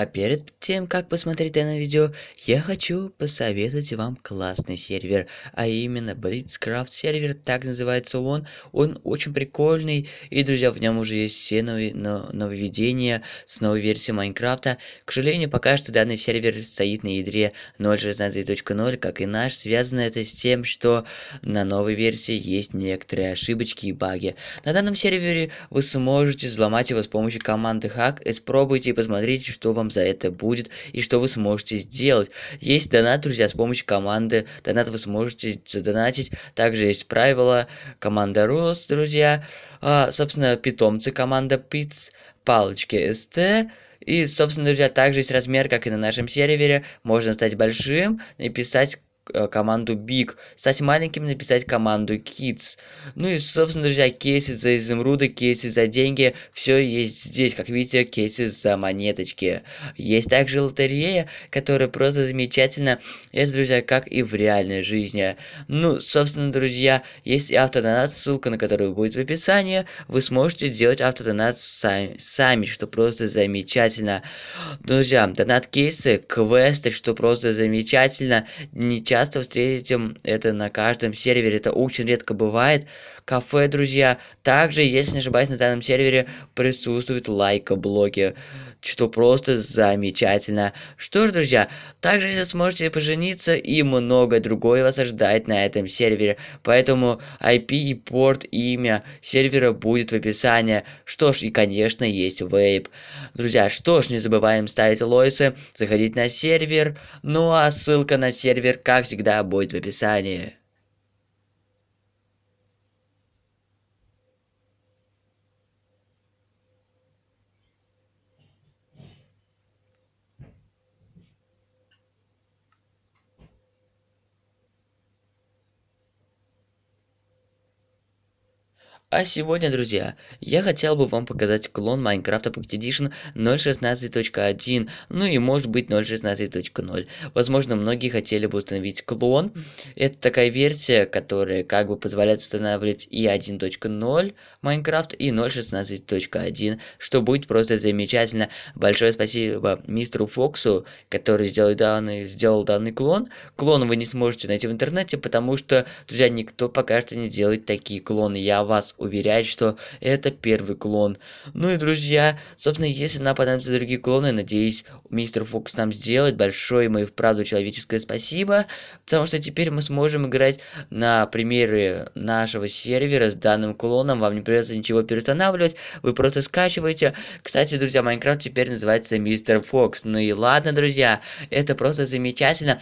А перед тем, как посмотреть данное видео, я хочу посоветовать вам классный сервер, а именно Blitzcraft сервер, так называется он. Он очень прикольный, и, друзья, в нем уже есть все новые, но, нововведения с новой версией Майнкрафта. К сожалению, пока что данный сервер стоит на ядре 0.16.0, как и наш. Связано это с тем, что на новой версии есть некоторые ошибочки и баги. На данном сервере вы сможете взломать его с помощью команды hack, испробуйте и посмотрите, что вам за это будет и что вы сможете сделать. Есть донат, друзья, с помощью команды донат вы сможете задонатить. Также есть правила команда Рус, друзья. А, собственно, питомцы команда Пиц, палочки СТ. И, собственно, друзья, также есть размер, как и на нашем сервере. Можно стать большим и писать Э, команду Big, стать маленьким, написать команду Kids. Ну и, собственно, друзья, кейсы за изумруды, кейсы за деньги, все есть здесь, как видите, кейсы за монеточки. Есть также лотерея, которая просто замечательно, есть друзья, как и в реальной жизни. Ну, собственно, друзья, есть и автодонат, ссылка на которую будет в описании, вы сможете делать автодонат сами, сами что просто замечательно. Друзья, донат-кейсы, квесты, что просто замечательно, не часто часто встретите это на каждом сервере. Это очень редко бывает. Кафе, друзья. Также, если не ошибаюсь, на данном сервере присутствуют лайка-блоки что просто замечательно. Что ж, друзья, также если сможете пожениться и многое другое вас ожидает на этом сервере, поэтому IP и порт имя сервера будет в описании. Что ж, и конечно есть вейп. Друзья, что ж, не забываем ставить лойсы, заходить на сервер, ну а ссылка на сервер, как всегда, будет в описании. А сегодня, друзья, я хотел бы вам показать клон Майнкрафта Pocket Edition 0.16.1, ну и может быть 0.16.0. Возможно, многие хотели бы установить клон. Это такая версия, которая как бы позволяет устанавливать и 1.0 Майнкрафт и 0.16.1, что будет просто замечательно. Большое спасибо мистеру Фоксу, который сделал данный, сделал данный клон. Клон вы не сможете найти в интернете, потому что, друзья, никто пока что не делает такие клоны. Я вас уверяет, что это первый клон. Ну и, друзья, собственно, если нам понадобятся другие клоны, надеюсь, мистер Фокс нам сделает большое ему и вправду человеческое спасибо, потому что теперь мы сможем играть на примеры нашего сервера с данным клоном, вам не придется ничего перестанавливать, вы просто скачиваете. Кстати, друзья, Майнкрафт теперь называется мистер Фокс. Ну и ладно, друзья, это просто замечательно.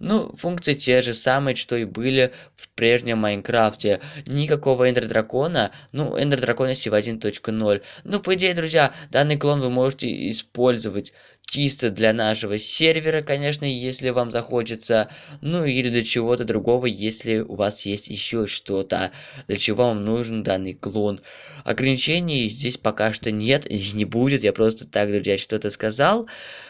Ну, функции те же самые, что и были в прежнем Майнкрафте. Никакого эндер дракона дракона, ну, эндер дракона CV1.0. Ну, по идее, друзья, данный клон вы можете использовать чисто для нашего сервера, конечно, если вам захочется, ну или для чего-то другого, если у вас есть еще что-то, для чего вам нужен данный клон. Ограничений здесь пока что нет, и не будет, я просто так, друзья, что-то сказал.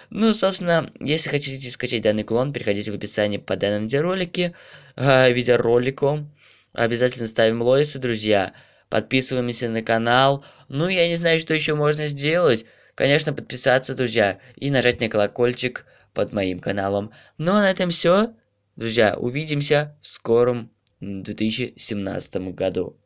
Ну, собственно, если хотите скачать данный клон, переходите в описание по данному видеоролике, э, а, видеоролику. Обязательно ставим Лоиса, друзья подписываемся на канал. Ну, я не знаю, что еще можно сделать. Конечно, подписаться, друзья, и нажать на колокольчик под моим каналом. Ну, а на этом все. Друзья, увидимся в скором 2017 году.